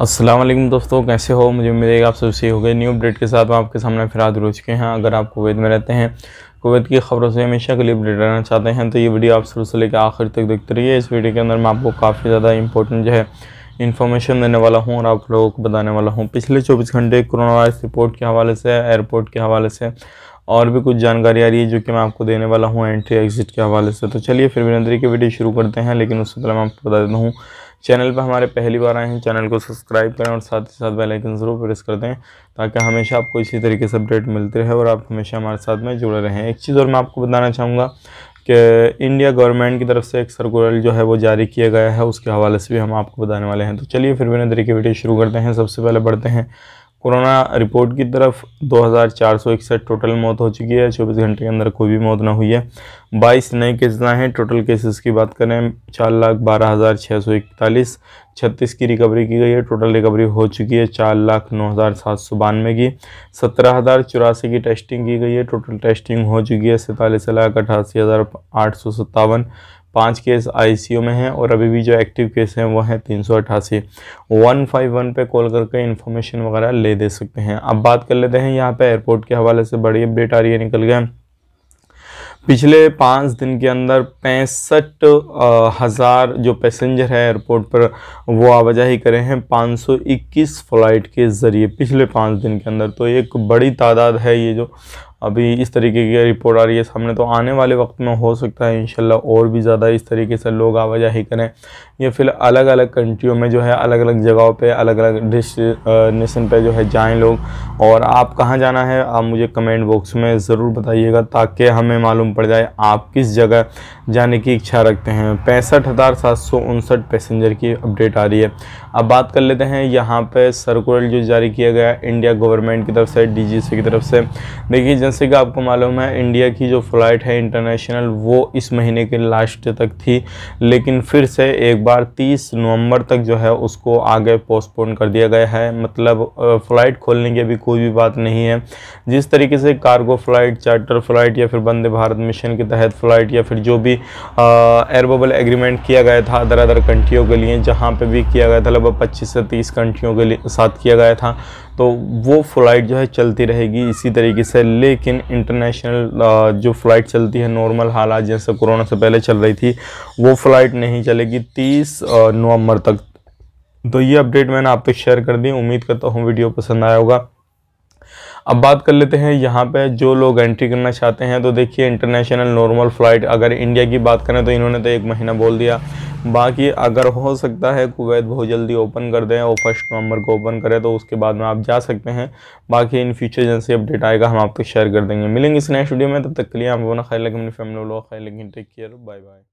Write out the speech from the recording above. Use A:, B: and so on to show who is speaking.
A: अस्सलाम वालेकुम दोस्तों कैसे हो मुझे उम्मीद है आप सबसे हो गए न्यू अपडेट के साथ आपके सामने फिर हाजिर हो चुके हैं अगर आप कुवैत में रहते हैं कुवैत की खबरों से हमेशा के लिए अपडेट रहना चाहते हैं तो ये वीडियो आप शुरू से लेकर आखिर तक देखते रहिए इस वीडियो के अंदर मैं आपको काफ़ी ज़्यादा इंपॉर्टेंट जो है इन्फॉर्मेशन देने वाला हूँ और आप लोगों को बताने वाला हूँ पिछले चौबीस घंटे कोरोना वायरस रिपोर्ट के हवाले से एयरपोर्ट के हवाले से और भी कुछ जानकारी आ रही है जो कि मैं आपको देने वाला हूँ एंट्री एग्जिट के हवाले से तो चलिए फिर वीरेंद्री की वीडियो शुरू करते हैं लेकिन उससे पहले मैं आपको बता देता हूँ चैनल पर हमारे पहली बार आए हैं चैनल को सब्सक्राइब करें और साथ ही साथ बेल आइकन ज़रूर प्रेस कर दें ताकि हमेशा आपको इसी तरीके से अपडेट मिलते रहे और आप हमेशा हमारे साथ में जुड़े रहें एक चीज़ और मैं आपको बताना चाहूँगा कि इंडिया गवर्नमेंट की तरफ से एक सर्कुलर जो है वो जारी किया गया है उसके हवाले से भी हम आपको बताने वाले हैं तो चलिए फिर बिना तरीके वीडियो शुरू करते हैं सबसे पहले बढ़ते हैं कोरोना रिपोर्ट की तरफ 2461 टोटल मौत हो चुकी है चौबीस घंटे के अंदर कोई भी मौत ना हुई है 22 नए केसेस आए हैं टोटल केसेस की बात करें चार लाख बारह हज़ार छः सौ इकतालीस छत्तीस की रिकवरी की गई है टोटल रिकवरी हो चुकी है चार लाख नौ हज़ार सात सौ बानवे की सत्रह हज़ार चौरासी की टेस्टिंग की गई है टोटल टेस्टिंग हो चुकी है सैंतालीस लाख अठासी हज़ार आठ सौ सत्तावन पाँच केस आईसीयू में हैं और अभी भी जो एक्टिव केस हैं वो हैं तीन सौ अट्ठासी वन फाइव वन पर कॉल करके इन्फॉर्मेशन वगैरह ले दे सकते हैं अब बात कर लेते हैं यहाँ पर एयरपोर्ट के हवाले से बड़ी अपडेट आ रही है निकल गए पिछले पाँच दिन के अंदर पैंसठ हज़ार जो पैसेंजर है एयरपोर्ट पर वो आवाजाही करे हैं 521 फ़्लाइट के ज़रिए पिछले पाँच दिन के अंदर तो एक बड़ी तादाद है ये जो अभी इस तरीके की रिपोर्ट आ रही है सामने तो आने वाले वक्त में हो सकता है इन और भी ज़्यादा इस तरीके से लोग आवाजाही करें या फिर अलग अलग कंट्रियों में जो है अलग अलग जगहों पे अलग अलग नेशन पे जो है जाएं लोग और आप कहाँ जाना है आप मुझे कमेंट बॉक्स में ज़रूर बताइएगा ताकि हमें मालूम पड़ जाए आप किस जगह जाने की इच्छा रखते हैं पैंसठ हज़ार सात सौ उनसठ पैसेंजर की अपडेट आ रही है अब बात कर लेते हैं यहाँ पर सर्कुलर जो जारी किया गया इंडिया गवर्नमेंट की तरफ से डी की तरफ से देखिए जैसे कि आपको मालूम है इंडिया की जो फ़्लाइट है इंटरनेशनल वो इस महीने के लास्ट तक थी लेकिन फिर से एक बार 30 नवंबर तक जो है उसको आगे पोस्टपोन कर दिया गया है मतलब फ़्लाइट खोलने की अभी कोई भी बात नहीं है जिस तरीके से कार्गो फ़्लाइट चार्टर फ़्लाइट या फिर वंदे भारत मिशन के तहत फ़्लाइट या फिर जो भी एयरबल एग्रीमेंट किया गया था अदर अदर कंट्रियों के लिए जहाँ पर भी किया गया था लगभग पच्चीस से तीस कंट्रियों के लिए साथ किया गया था तो वो फ़्लाइट जो है चलती रहेगी इसी तरीके से लेकिन इंटरनेशनल जो फ़्लाइट चलती है नॉर्मल हालात जैसे कोरोना से पहले चल रही थी वो फ़्लाइट नहीं चलेगी तीस नवंबर तक तो ये अपडेट मैंने आप तक शेयर कर दी उम्मीद करता हूँ वीडियो पसंद आया होगा अब बात कर लेते हैं यहाँ पे जो लोग एंट्री करना चाहते हैं तो देखिए इंटरनेशनल नॉर्मल फ़्लाइट अगर इंडिया की बात करें तो इन्होंने तो एक महीना बोल दिया बाकी अगर हो सकता है कुवैत बहुत जल्दी ओपन कर दें और फर्स्ट नवंबर को ओपन करें तो उसके बाद में आप जा सकते हैं बाकी इन फ्यूचर जैसे अपडेट आएगा हम आपको शेयर कर देंगे मिलेंगे इस नेक्स्ट वीडियो में तब तक के लिए आप अपना ख्याल रखें अपनी फैमिली लोग ख्याल रखें टेक केयर बाय बाय